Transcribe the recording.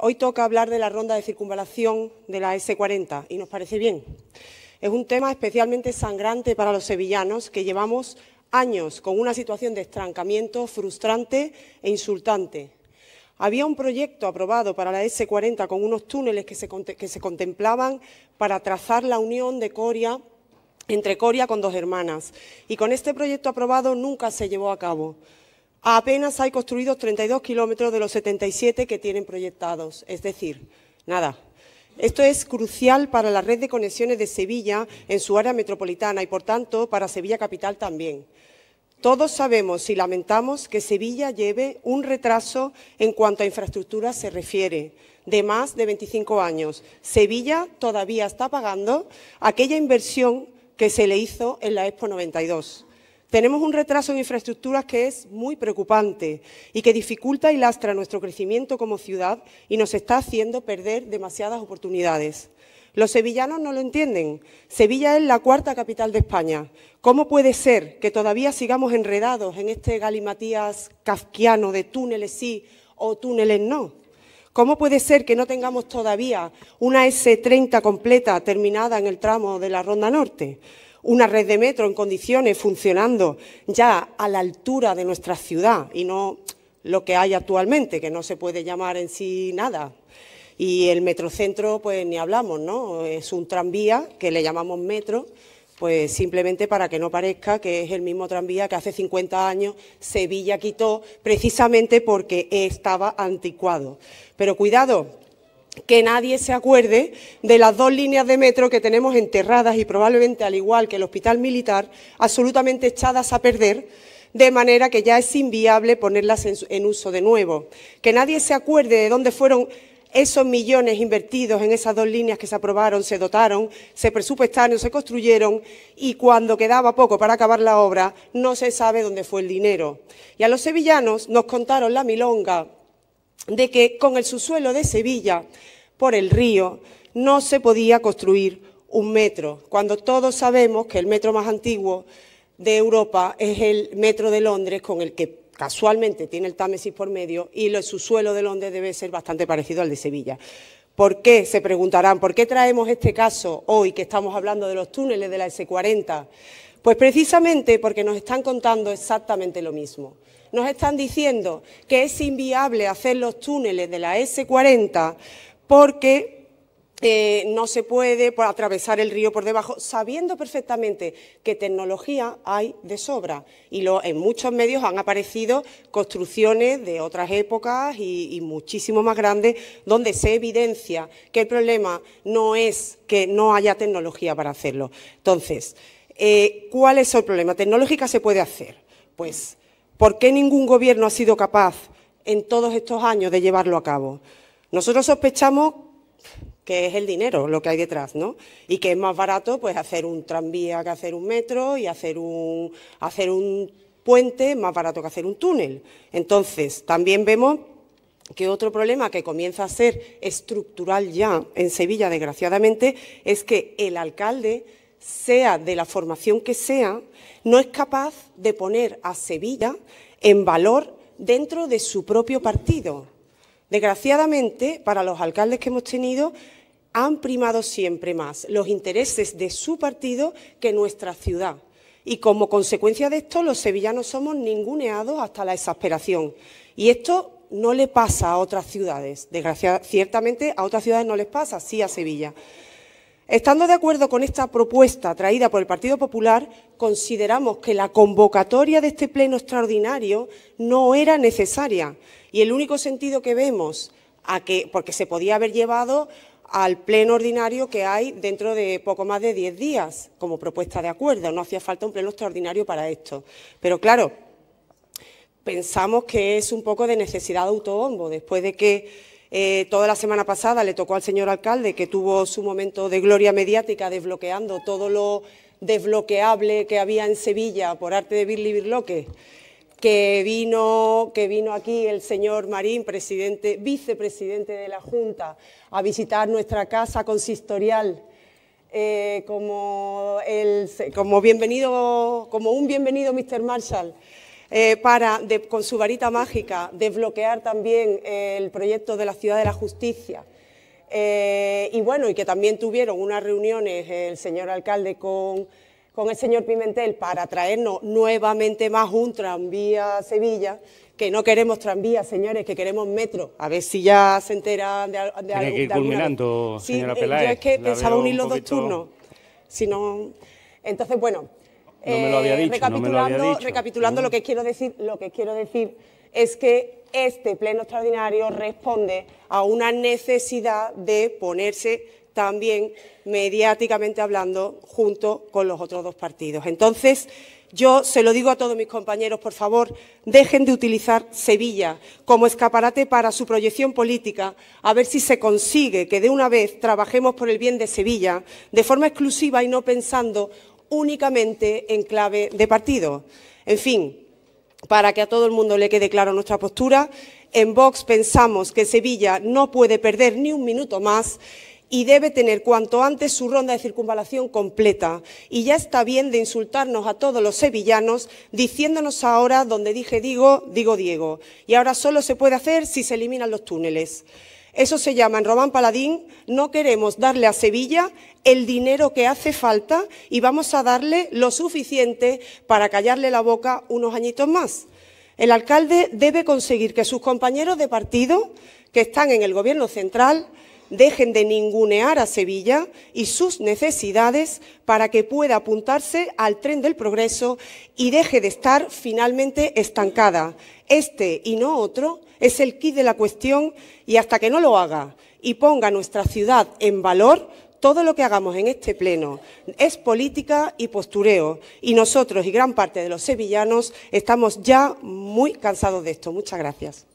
Hoy toca hablar de la ronda de circunvalación de la S40 y nos parece bien. Es un tema especialmente sangrante para los sevillanos que llevamos años con una situación de estrancamiento frustrante e insultante. Había un proyecto aprobado para la S40 con unos túneles que se, contemplaban para trazar la unión de Coria entre Coria con dos hermanas y con este proyecto aprobado nunca se llevó a cabo apenas hay construidos 32 kilómetros de los 77 que tienen proyectados. Es decir, nada. Esto es crucial para la red de conexiones de Sevilla en su área metropolitana y, por tanto, para Sevilla Capital también. Todos sabemos y lamentamos que Sevilla lleve un retraso en cuanto a infraestructura se refiere, de más de 25 años. Sevilla todavía está pagando aquella inversión que se le hizo en la Expo 92. Tenemos un retraso en infraestructuras que es muy preocupante y que dificulta y lastra nuestro crecimiento como ciudad y nos está haciendo perder demasiadas oportunidades. Los sevillanos no lo entienden. Sevilla es la cuarta capital de España. ¿Cómo puede ser que todavía sigamos enredados en este galimatías kafkiano de túneles sí o túneles no? ¿Cómo puede ser que no tengamos todavía una S30 completa terminada en el tramo de la Ronda Norte? una red de metro en condiciones, funcionando ya a la altura de nuestra ciudad y no lo que hay actualmente, que no se puede llamar en sí nada. Y el metrocentro, pues ni hablamos, ¿no? Es un tranvía que le llamamos metro, pues simplemente para que no parezca que es el mismo tranvía que hace 50 años Sevilla quitó, precisamente porque estaba anticuado. Pero cuidado, que nadie se acuerde de las dos líneas de metro que tenemos enterradas y probablemente al igual que el hospital militar, absolutamente echadas a perder, de manera que ya es inviable ponerlas en, uso de nuevo. Que nadie se acuerde de dónde fueron esos millones invertidos en esas dos líneas que se aprobaron, se dotaron, se presupuestaron, se construyeron y cuando quedaba poco para acabar la obra no se sabe dónde fue el dinero. Y a los sevillanos nos contaron la milonga de que con el subsuelo de Sevilla, por el río, no se podía construir un metro, cuando todos sabemos que el metro más antiguo de Europa es el metro de Londres, con el que casualmente tiene el Támesis por medio, y el subsuelo de Londres debe ser bastante parecido al de Sevilla. ¿Por qué? Se preguntarán, ¿por qué traemos este caso hoy que estamos hablando de los túneles de la S40? Pues precisamente porque nos están contando exactamente lo mismo nos están diciendo que es inviable hacer los túneles de la S40 porque eh, no se puede atravesar el río por debajo, sabiendo perfectamente que tecnología hay de sobra. Y en muchos medios han aparecido construcciones de otras épocas y, muchísimo más grandes, donde se evidencia que el problema no es que no haya tecnología para hacerlo. Entonces, eh, ¿cuál es el problema? Tecnológica se puede hacer. Pues ¿Por qué ningún gobierno ha sido capaz en todos estos años de llevarlo a cabo? Nosotros sospechamos que es el dinero lo que hay detrás, ¿no? Y que es más barato pues hacer un tranvía que hacer un metro y hacer un hacer un puente más barato que hacer un túnel. Entonces, también vemos que otro problema que comienza a ser estructural ya en Sevilla, desgraciadamente, es que el alcalde sea de la formación que sea, no es capaz de poner a Sevilla en valor dentro de su propio partido. Desgraciadamente, para los alcaldes que hemos tenido, han primado siempre más los intereses de su partido que nuestra ciudad. Y como consecuencia de esto, los sevillanos somos ninguneados hasta la exasperación. Y esto no le pasa a otras ciudades. ciertamente a otras ciudades no les pasa, sí a Sevilla. Estando de acuerdo con esta propuesta traída por el Partido Popular, consideramos que la convocatoria de este pleno extraordinario no era necesaria y el único sentido que vemos a que porque se podía haber llevado al pleno ordinario que hay dentro de poco más de diez días como propuesta de acuerdo, no hacía falta un pleno extraordinario para esto. Pero claro, pensamos que es un poco de necesidad de autobombo después de que eh, toda la semana pasada le tocó al señor alcalde, que tuvo su momento de gloria mediática desbloqueando todo lo desbloqueable que había en Sevilla por arte de Birli Birloque, que vino, que vino aquí el señor Marín, presidente, vicepresidente de la Junta, a visitar nuestra casa consistorial. Eh, como, bienvenido, como un bienvenido, Mr. Marshall. Eh, para, con su varita mágica, desbloquear también eh, el proyecto de la Ciudad de la Justicia. Eh, y bueno, y que también tuvieron unas reuniones el señor alcalde con, el señor Pimentel para traernos nuevamente más un tranvía a Sevilla, que no queremos tranvía, señores, que queremos metro. A ver si ya se enteran de, de algo. que culminando, señora sí, Yo es que pensaba unir los dos turnos. Entonces, bueno, recapitulando, recapitulando lo que quiero decir, lo que quiero decir es que este pleno extraordinario responde a una necesidad de ponerse también mediáticamente hablando junto con los otros dos partidos. Entonces, yo se lo digo a todos mis compañeros, por favor, dejen de utilizar Sevilla como escaparate para su proyección política, a ver si se consigue que de una vez trabajemos por el bien de Sevilla de forma exclusiva y no pensando únicamente en clave de partido. En fin, para que a todo el mundo le quede claro nuestra postura, en Vox pensamos que Sevilla no puede perder ni un minuto más y debe tener cuanto antes su ronda de circunvalación completa. Y ya está bien de insultarnos a todos los sevillanos diciéndonos ahora donde dije digo, digo Diego. Y ahora solo se puede hacer si se eliminan los túneles. Eso se llama en Román Paladín, no queremos darle a Sevilla el dinero que hace falta y vamos a darle lo suficiente para callarle la boca unos añitos más. El alcalde debe conseguir que sus compañeros de partido, que están en el Gobierno central, dejen de ningunear a Sevilla y sus necesidades para que pueda apuntarse al tren del progreso y deje de estar finalmente estancada. Este y no otro es el kit de la cuestión y hasta que no lo haga y ponga nuestra ciudad en valor, todo lo que hagamos en este pleno es política y postureo y nosotros y gran parte de los sevillanos estamos ya muy cansados de esto. Muchas gracias.